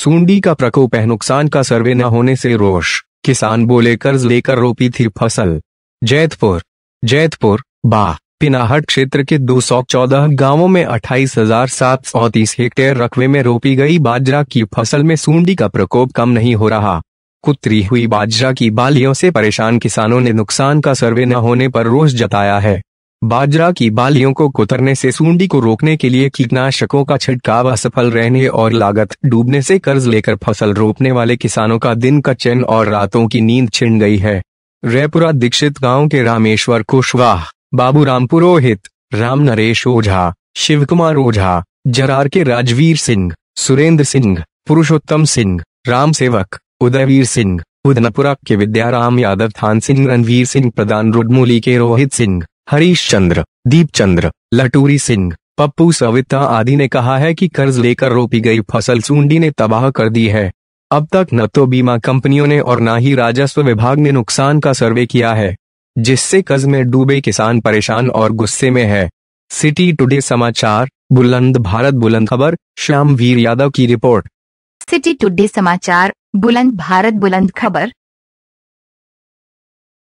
सूंडी का प्रकोप है नुकसान का सर्वे न होने से रोष किसान बोले कर्ज लेकर रोपी थी फसल जैतपुर जैतपुर बा पिनाहट क्षेत्र के 214 गांवों में अट्ठाईस हजार सात सौ तीस हेक्टेयर रकबे में रोपी गई बाजरा की फसल में सूंडी का प्रकोप कम नहीं हो रहा कुतरी हुई बाजरा की बालियों से परेशान किसानों ने नुकसान का सर्वे न होने पर रोष जताया है बाजरा की बालियों को कुतरने से सूंडी को रोकने के लिए कीटनाशकों का छिड़काव असफल रहने और लागत डूबने से कर्ज लेकर फसल रोपने वाले किसानों का दिन का चैन और रातों की नींद छिन गई है रेपुरा दीक्षित गांव के रामेश्वर कुशवाह बाबू पुरोहित राम नरेश ओझा शिव कुमार ओझा जरार के राजवीर सिंह सुरेंद्र सिंह पुरुषोत्तम सिंह राम सेवक उदयवीर सिंह उदनपुरा के विद्याराम यादव थान सिंह रणवीर सिंह प्रधान रुडमुली के रोहित सिंह हरीश चंद्र दीप चंद्र लटूरी सिंह पप्पू सविता आदि ने कहा है कि कर्ज लेकर रोपी गई फसल सूंडी ने तबाह कर दी है अब तक न तो बीमा कंपनियों ने और न ही राजस्व विभाग ने नुकसान का सर्वे किया है जिससे कर्ज में डूबे किसान परेशान और गुस्से में है सिटी टुडे समाचार बुलंद भारत बुलंद खबर श्याम वीर यादव की रिपोर्ट सिटी टुडे समाचार बुलंद भारत बुलंद खबर